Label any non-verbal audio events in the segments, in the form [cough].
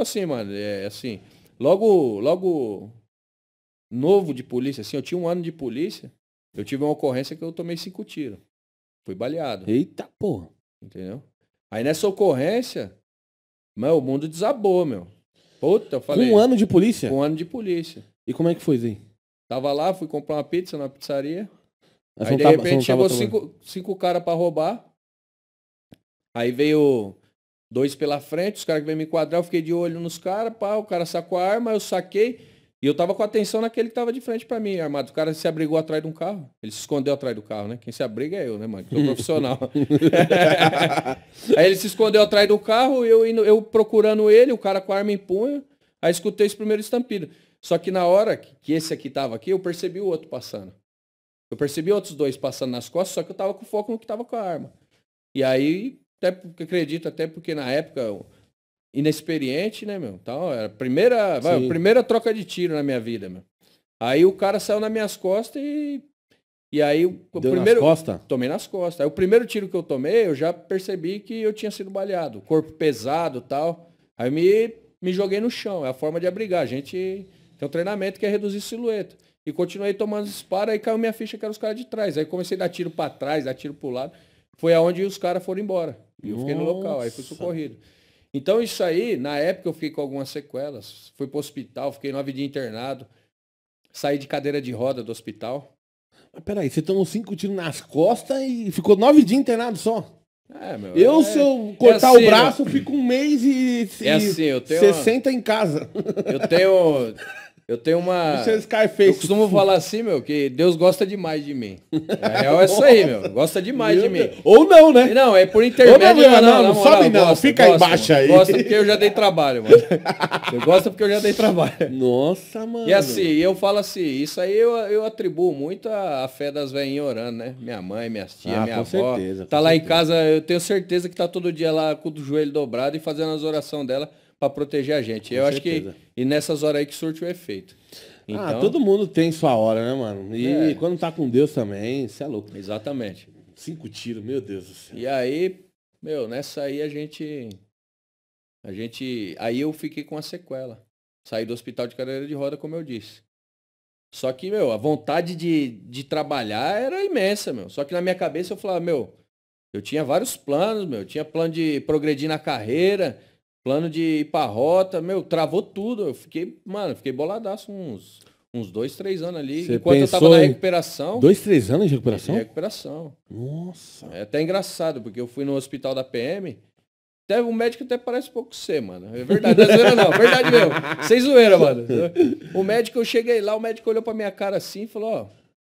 tipo assim, mano, é assim, logo, logo novo de polícia, assim, eu tinha um ano de polícia, eu tive uma ocorrência que eu tomei cinco tiros. Fui baleado. Eita porra. Entendeu? Aí nessa ocorrência, meu, o mundo desabou, meu. Puta, eu falei. um ano de polícia? um ano de polícia. E como é que foi, Zé? Tava lá, fui comprar uma pizza na pizzaria. Mas aí de tava, repente chegou cinco, cinco caras pra roubar. Aí veio dois pela frente, os caras que vêm me enquadrar, eu fiquei de olho nos caras, pá, o cara sacou a arma, eu saquei. E eu tava com atenção naquele que tava de frente para mim, armado. O cara se abrigou atrás de um carro. Ele se escondeu atrás do carro, né? Quem se abriga é eu, né, mano? Que sou profissional. [laughs] aí ele se escondeu atrás do carro, eu, indo, eu procurando ele, o cara com a arma em punho. Aí escutei esse primeiro estampido. Só que na hora que esse aqui tava aqui, eu percebi o outro passando. Eu percebi outros dois passando nas costas, só que eu tava com foco no que tava com a arma. E aí até porque acredito, até porque na época inexperiente, né, meu? tal então, era a primeira, vai, a primeira troca de tiro na minha vida, meu. Aí o cara saiu nas minhas costas e e aí o Deu primeiro nas costas? tomei nas costas. Aí o primeiro tiro que eu tomei, eu já percebi que eu tinha sido baleado, corpo pesado, tal. Aí me me joguei no chão, é a forma de abrigar. A gente tem um treinamento que é reduzir silhueta. E continuei tomando disparo, aí caiu minha ficha que era os caras de trás. Aí comecei a dar tiro para trás, dar tiro o lado. Foi aonde os caras foram embora. E eu fiquei no local, aí fui socorrido. Então isso aí, na época eu fiquei com algumas sequelas. Fui pro hospital, fiquei nove dias internado. Saí de cadeira de roda do hospital. Mas peraí, você tomou cinco tiros nas costas e ficou nove dias internado só? É, meu, eu, é, se eu assim, cortar é assim, o braço, eu... fico um mês e, e é assim, eu tenho 60 uma... em casa. Eu tenho [laughs] Eu tenho uma. Eu costumo falar assim, meu, que Deus gosta demais de mim. É real é isso aí, meu. Gosta demais meu de mim. Deus. Ou não, né? Não, é por intermédio. Ou não, não, não, não, não não. Gosta, Fica gosta, embaixo aí. Gosta porque eu já dei trabalho, mano. [laughs] Eu gosto porque eu já dei trabalho. Nossa, mano. E assim, eu falo assim, isso aí eu, eu atribuo muito à fé das velhinhas orando, né? Minha mãe, minhas tias, ah, minha com avó. Certeza, tá lá certeza. em casa, eu tenho certeza que tá todo dia lá com o joelho dobrado e fazendo as orações dela para proteger a gente. Com Eu certeza. acho que e nessas horas aí que surte o efeito. Ah, então, ah, todo mundo tem sua hora, né, mano? E é. quando tá com Deus também, você é louco. Exatamente. Cinco tiros, meu Deus do céu. E aí, meu, nessa aí a gente a gente. Aí eu fiquei com a sequela. Saí do hospital de cadeira de roda, como eu disse. Só que, meu, a vontade de, de trabalhar era imensa, meu. Só que na minha cabeça eu falava, meu, eu tinha vários planos, meu. Eu tinha plano de progredir na carreira, plano de rota, meu, travou tudo. Eu fiquei, mano, fiquei boladaço uns, uns dois, três anos ali. Você enquanto eu tava na recuperação. Dois, três anos de recuperação? De recuperação. Nossa. É até engraçado, porque eu fui no hospital da PM. Até, o médico até parece pouco ser, mano. É verdade, não é zoeira não, é verdade mesmo. Sem zoeira, mano. O médico, eu cheguei lá, o médico olhou pra minha cara assim e falou, ó.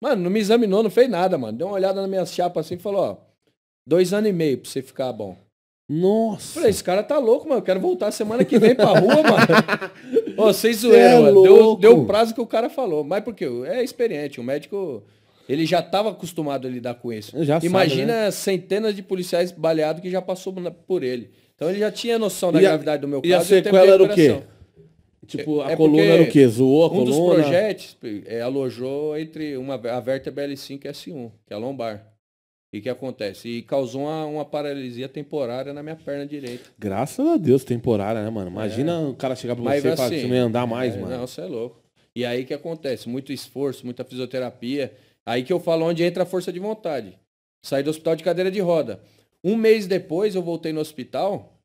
Mano, não me examinou, não fez nada, mano. Deu uma olhada na minha chapa assim e falou, ó. Dois anos e meio pra você ficar bom. Nossa. Falei, esse cara tá louco, mano. Eu quero voltar semana que vem pra rua, mano. Ô, [laughs] vocês zoeram, é mano. Deu, deu prazo que o cara falou. Mas por quê? é experiente, o médico. Ele já estava acostumado a lidar com isso. Imagina sabe, né? centenas de policiais baleados que já passou por ele. Então ele já tinha noção da gravidade do meu caso. E a sequela era o quê? Tipo, é, a é coluna era o quê? Zoou a um coluna? Um dos projetos é, alojou entre uma, a vértebra L5 e S1, que é a lombar. E o que acontece? E causou uma, uma, paralisia temporária na minha perna direita. Graças a Deus, temporária, né, mano? Imagina é. o cara chegar pra Mas, você e falar assim, que você não ia andar mais, é, mano. Não, você é louco. E aí o que acontece? Muito esforço, muita fisioterapia. Aí que eu falo onde entra a força de vontade. Saí do hospital de cadeira de roda. Um mês depois eu voltei no hospital,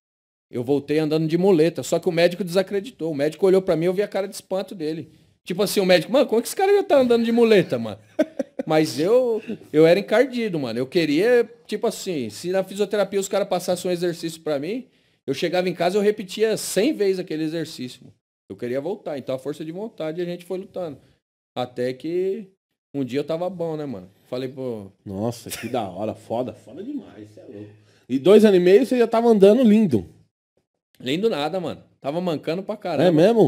eu voltei andando de muleta. Só que o médico desacreditou. O médico olhou para mim, eu vi a cara de espanto dele. Tipo assim, o médico, mano, como é que esse cara já tá andando de muleta, mano? Mas eu, eu era encardido, mano. Eu queria, tipo assim, se na fisioterapia os caras passassem um exercício para mim, eu chegava em casa eu repetia 100 vezes aquele exercício. Mano. Eu queria voltar. Então a força de vontade a gente foi lutando. Até que um dia eu tava bom, né, mano? Falei, pô. Nossa, que da hora. Foda, foda demais. Você é louco. E dois anos e meio você já tava andando lindo. Lindo nada, mano. Tava mancando pra é caramba. É mesmo?